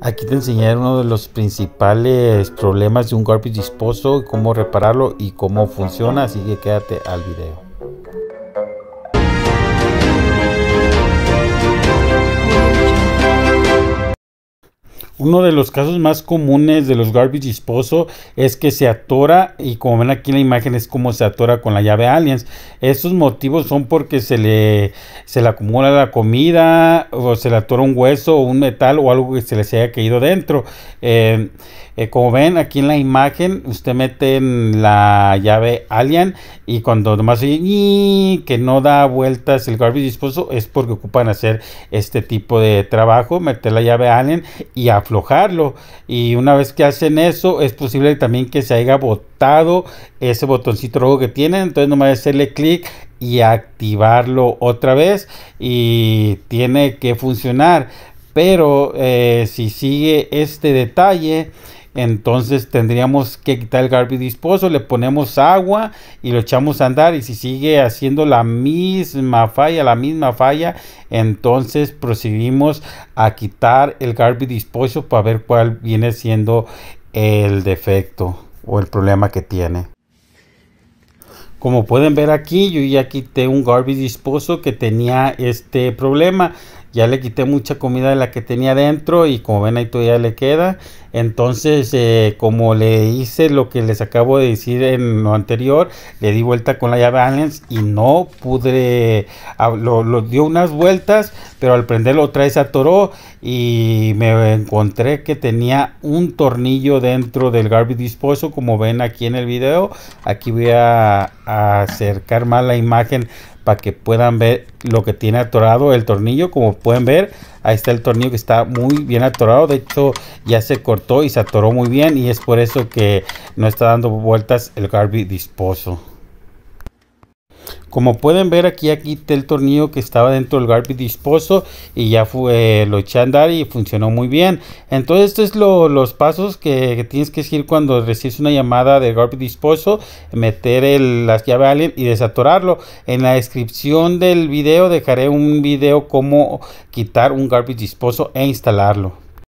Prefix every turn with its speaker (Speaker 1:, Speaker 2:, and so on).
Speaker 1: Aquí te enseñaré uno de los principales problemas de un garbage disposal, cómo repararlo y cómo funciona, así que quédate al video. Uno de los casos más comunes de los garbage disposal es que se atora y como ven aquí en la imagen es como se atora con la llave aliens. Estos motivos son porque se le, se le acumula la comida o se le atora un hueso o un metal o algo que se les haya caído dentro. Eh, eh, como ven aquí en la imagen usted mete la llave alien y cuando nomás oye que no da vueltas el garbage disposo es porque ocupan hacer este tipo de trabajo, meter la llave alien y aflojar y una vez que hacen eso es posible también que se haya botado ese botoncito rojo que tiene entonces nomás hacerle clic y activarlo otra vez y tiene que funcionar pero eh, si sigue este detalle entonces tendríamos que quitar el garbage disposal, le ponemos agua y lo echamos a andar y si sigue haciendo la misma falla, la misma falla, entonces procedimos a quitar el garbage disposal para ver cuál viene siendo el defecto o el problema que tiene. Como pueden ver aquí, yo ya quité un garbage disposal que tenía este problema. Ya le quité mucha comida de la que tenía dentro y como ven ahí todavía le queda. Entonces, eh, como le hice lo que les acabo de decir en lo anterior, le di vuelta con la llave Allen y no pude, lo, dio unas vueltas, pero al prenderlo otra vez atoró y me encontré que tenía un tornillo dentro del garbage disposo, como ven aquí en el video. Aquí voy a acercar más la imagen para que puedan ver lo que tiene atorado el tornillo como pueden ver ahí está el tornillo que está muy bien atorado de hecho ya se cortó y se atoró muy bien y es por eso que no está dando vueltas el Garbi disposo como pueden ver aquí, aquí el tornillo que estaba dentro del garbage disposal y ya fue, eh, lo eché a andar y funcionó muy bien. Entonces, estos son los pasos que, tienes que seguir cuando recibes una llamada del garbage disposal, meter las llaves alien y desatorarlo. En la descripción del video dejaré un video cómo quitar un garbage disposal e instalarlo.